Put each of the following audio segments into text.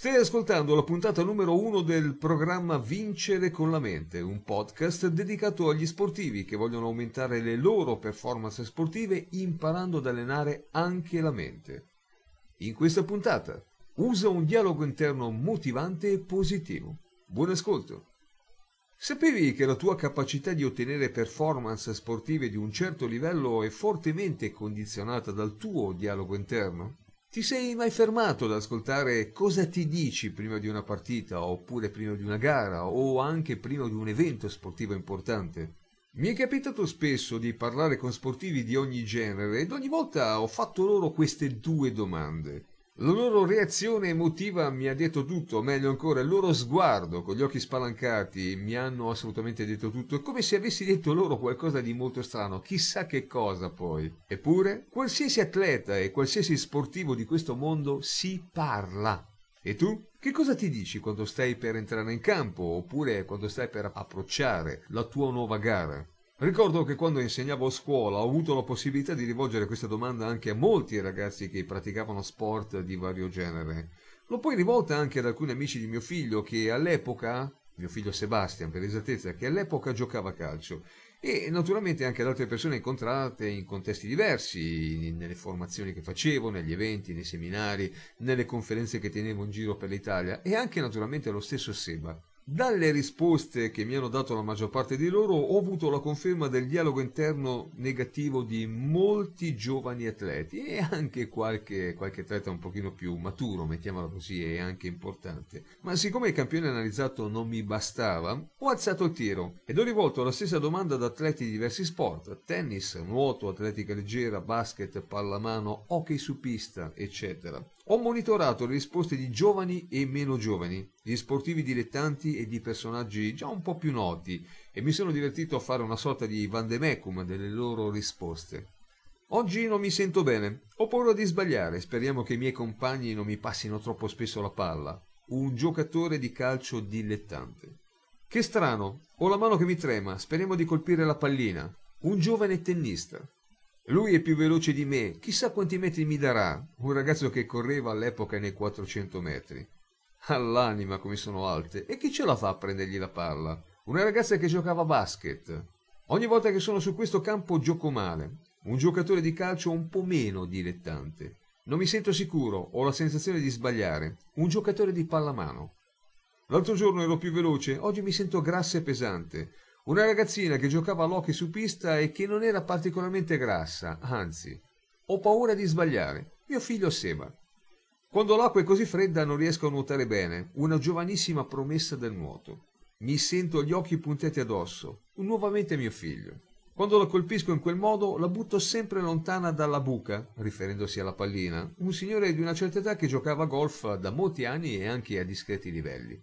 Stai ascoltando la puntata numero uno del programma Vincere con la mente, un podcast dedicato agli sportivi che vogliono aumentare le loro performance sportive imparando ad allenare anche la mente. In questa puntata usa un dialogo interno motivante e positivo. Buon ascolto! Sapevi che la tua capacità di ottenere performance sportive di un certo livello è fortemente condizionata dal tuo dialogo interno? Ti sei mai fermato ad ascoltare cosa ti dici prima di una partita, oppure prima di una gara, o anche prima di un evento sportivo importante? Mi è capitato spesso di parlare con sportivi di ogni genere ed ogni volta ho fatto loro queste due domande. La loro reazione emotiva mi ha detto tutto, o meglio ancora, il loro sguardo con gli occhi spalancati mi hanno assolutamente detto tutto. È come se avessi detto loro qualcosa di molto strano, chissà che cosa poi. Eppure, qualsiasi atleta e qualsiasi sportivo di questo mondo si parla. E tu? Che cosa ti dici quando stai per entrare in campo oppure quando stai per approcciare la tua nuova gara? Ricordo che quando insegnavo a scuola ho avuto la possibilità di rivolgere questa domanda anche a molti ragazzi che praticavano sport di vario genere. L'ho poi rivolta anche ad alcuni amici di mio figlio che all'epoca, mio figlio Sebastian per esattezza, che all'epoca giocava a calcio e naturalmente anche ad altre persone incontrate in contesti diversi, nelle formazioni che facevo, negli eventi, nei seminari, nelle conferenze che tenevo in giro per l'Italia e anche naturalmente allo stesso Seba. Dalle risposte che mi hanno dato la maggior parte di loro ho avuto la conferma del dialogo interno negativo di molti giovani atleti e anche qualche, qualche atleta un pochino più maturo, mettiamolo così, è anche importante. Ma siccome il campione analizzato non mi bastava, ho alzato il tiro ed ho rivolto la stessa domanda ad atleti di diversi sport, tennis, nuoto, atletica leggera, basket, pallamano, hockey su pista, eccetera. Ho monitorato le risposte di giovani e meno giovani, di sportivi dilettanti e di personaggi già un po' più noti e mi sono divertito a fare una sorta di vandemecum delle loro risposte. Oggi non mi sento bene, ho paura di sbagliare, speriamo che i miei compagni non mi passino troppo spesso la palla. Un giocatore di calcio dilettante. Che strano, ho la mano che mi trema, speriamo di colpire la pallina. Un giovane tennista. Lui è più veloce di me, chissà quanti metri mi darà. Un ragazzo che correva all'epoca nei 400 metri. All'anima come sono alte. E chi ce la fa a prendergli la palla? Una ragazza che giocava a basket. Ogni volta che sono su questo campo gioco male. Un giocatore di calcio un po' meno dilettante. Non mi sento sicuro, ho la sensazione di sbagliare. Un giocatore di pallamano. L'altro giorno ero più veloce, oggi mi sento grassa e pesante. Una ragazzina che giocava a su pista e che non era particolarmente grassa, anzi, ho paura di sbagliare. Mio figlio Seba. Quando l'acqua è così fredda non riesco a nuotare bene, una giovanissima promessa del nuoto. Mi sento gli occhi puntati addosso, nuovamente mio figlio. Quando la colpisco in quel modo, la butto sempre lontana dalla buca, riferendosi alla pallina, un signore di una certa età che giocava golf da molti anni e anche a discreti livelli.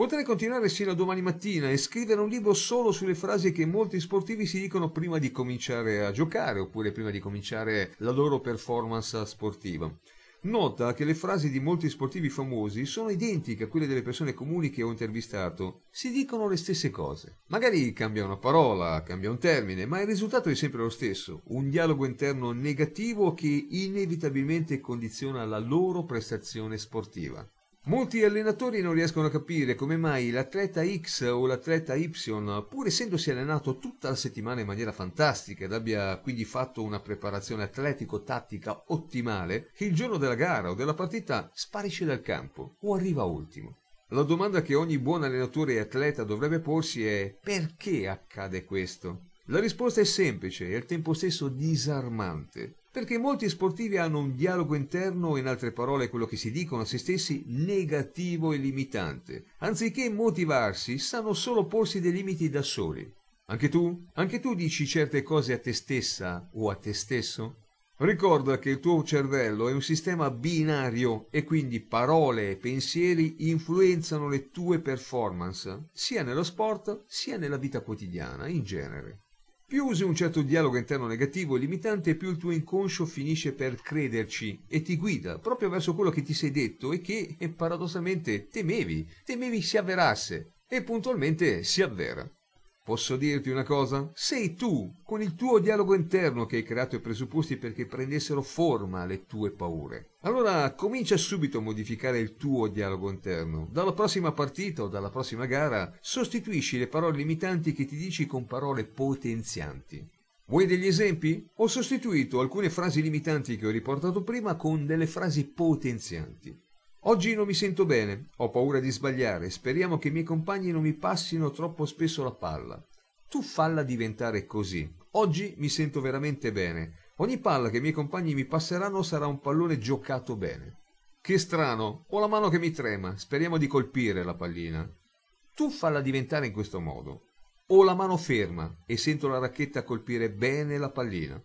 Potrei continuare sino a domani mattina e scrivere un libro solo sulle frasi che molti sportivi si dicono prima di cominciare a giocare oppure prima di cominciare la loro performance sportiva. Nota che le frasi di molti sportivi famosi sono identiche a quelle delle persone comuni che ho intervistato. Si dicono le stesse cose. Magari cambia una parola, cambia un termine, ma il risultato è sempre lo stesso. Un dialogo interno negativo che inevitabilmente condiziona la loro prestazione sportiva. Molti allenatori non riescono a capire come mai l'atleta X o l'atleta Y, pur essendosi allenato tutta la settimana in maniera fantastica ed abbia quindi fatto una preparazione atletico-tattica ottimale, il giorno della gara o della partita sparisce dal campo o arriva ultimo. La domanda che ogni buon allenatore e atleta dovrebbe porsi è perché accade questo? La risposta è semplice e al tempo stesso disarmante. Perché molti sportivi hanno un dialogo interno, in altre parole quello che si dicono a se stessi, negativo e limitante. Anziché motivarsi, sanno solo porsi dei limiti da soli. Anche tu? Anche tu dici certe cose a te stessa o a te stesso? Ricorda che il tuo cervello è un sistema binario e quindi parole e pensieri influenzano le tue performance, sia nello sport sia nella vita quotidiana in genere. Più usi un certo dialogo interno negativo e limitante, più il tuo inconscio finisce per crederci e ti guida proprio verso quello che ti sei detto e che, eh, paradossalmente, temevi, temevi si avverasse. E puntualmente si avvera. Posso dirti una cosa? Sei tu, con il tuo dialogo interno, che hai creato i presupposti perché prendessero forma le tue paure. Allora comincia subito a modificare il tuo dialogo interno. Dalla prossima partita o dalla prossima gara, sostituisci le parole limitanti che ti dici con parole potenzianti. Vuoi degli esempi? Ho sostituito alcune frasi limitanti che ho riportato prima con delle frasi potenzianti. Oggi non mi sento bene, ho paura di sbagliare, speriamo che i miei compagni non mi passino troppo spesso la palla. Tu falla diventare così. Oggi mi sento veramente bene. Ogni palla che i miei compagni mi passeranno sarà un pallone giocato bene. Che strano, ho la mano che mi trema, speriamo di colpire la pallina. Tu falla diventare in questo modo. Ho la mano ferma e sento la racchetta colpire bene la pallina.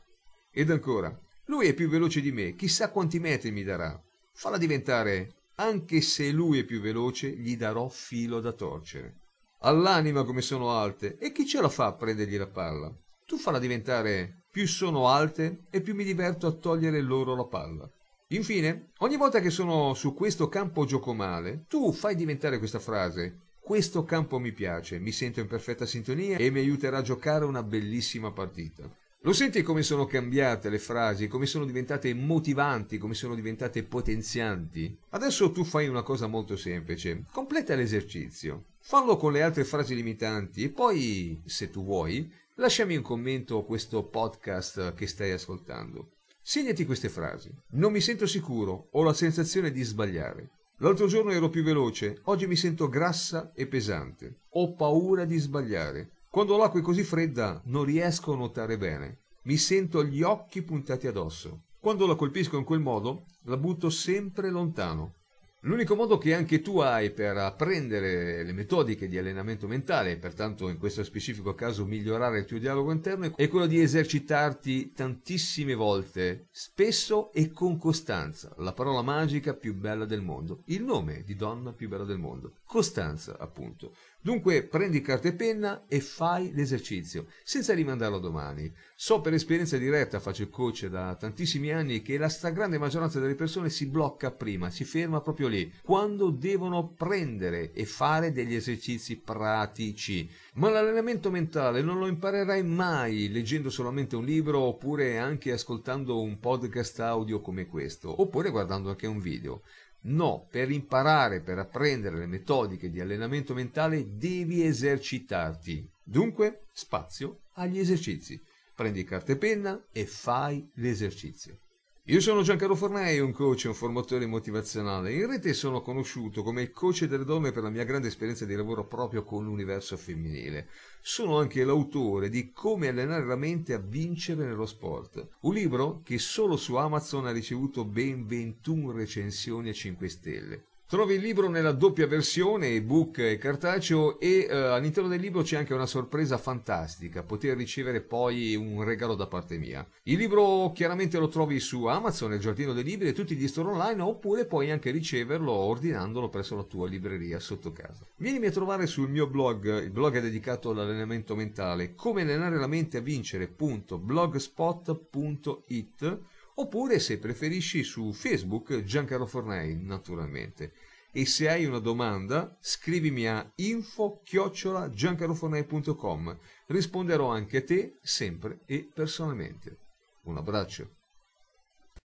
Ed ancora, lui è più veloce di me, chissà quanti metri mi darà. Falla diventare anche se lui è più veloce, gli darò filo da torcere. All'anima come sono alte, e chi ce la fa a prendergli la palla? Tu farà diventare più sono alte e più mi diverto a togliere loro la palla. Infine, ogni volta che sono su questo campo gioco male, tu fai diventare questa frase questo campo mi piace, mi sento in perfetta sintonia e mi aiuterà a giocare una bellissima partita. Lo senti come sono cambiate le frasi, come sono diventate motivanti, come sono diventate potenzianti? Adesso tu fai una cosa molto semplice, completa l'esercizio. Fallo con le altre frasi limitanti e poi, se tu vuoi, lasciami un commento a questo podcast che stai ascoltando. Segnati queste frasi. Non mi sento sicuro, ho la sensazione di sbagliare. L'altro giorno ero più veloce, oggi mi sento grassa e pesante. Ho paura di sbagliare. Quando l'acqua è così fredda non riesco a nuotare bene. Mi sento gli occhi puntati addosso. Quando la colpisco in quel modo, la butto sempre lontano. L'unico modo che anche tu hai per apprendere le metodiche di allenamento mentale, e pertanto in questo specifico caso migliorare il tuo dialogo interno, è quello di esercitarti tantissime volte, spesso e con costanza. La parola magica più bella del mondo, il nome di donna più bella del mondo, costanza appunto. Dunque prendi carta e penna e fai l'esercizio, senza rimandarlo domani. So per esperienza diretta, faccio il coach da tantissimi anni, che la stragrande maggioranza delle persone si blocca prima, si ferma proprio lì, quando devono prendere e fare degli esercizi pratici. Ma l'allenamento mentale non lo imparerai mai leggendo solamente un libro oppure anche ascoltando un podcast audio come questo, oppure guardando anche un video. No, per imparare, per apprendere le metodiche di allenamento mentale devi esercitarti. Dunque, spazio agli esercizi. Prendi carta e penna e fai l'esercizio. Io sono Giancarlo Fornai, un coach e un formatore motivazionale. In rete sono conosciuto come il coach delle donne per la mia grande esperienza di lavoro proprio con l'universo femminile. Sono anche l'autore di Come allenare la mente a vincere nello sport, un libro che solo su Amazon ha ricevuto ben 21 recensioni a 5 stelle. Trovi il libro nella doppia versione, ebook e cartaceo, e eh, all'interno del libro c'è anche una sorpresa fantastica, poter ricevere poi un regalo da parte mia. Il libro chiaramente lo trovi su Amazon, il Giardino dei Libri e tutti gli store online, oppure puoi anche riceverlo ordinandolo presso la tua libreria sotto casa. Vienimi a trovare sul mio blog, il blog è dedicato all'allenamento mentale, come allenare la mente a vincere.blogspot.it oppure se preferisci su Facebook Giancarlo Fornei, naturalmente. E se hai una domanda, scrivimi a info-giancarlofornei.com. Risponderò anche a te, sempre e personalmente. Un abbraccio.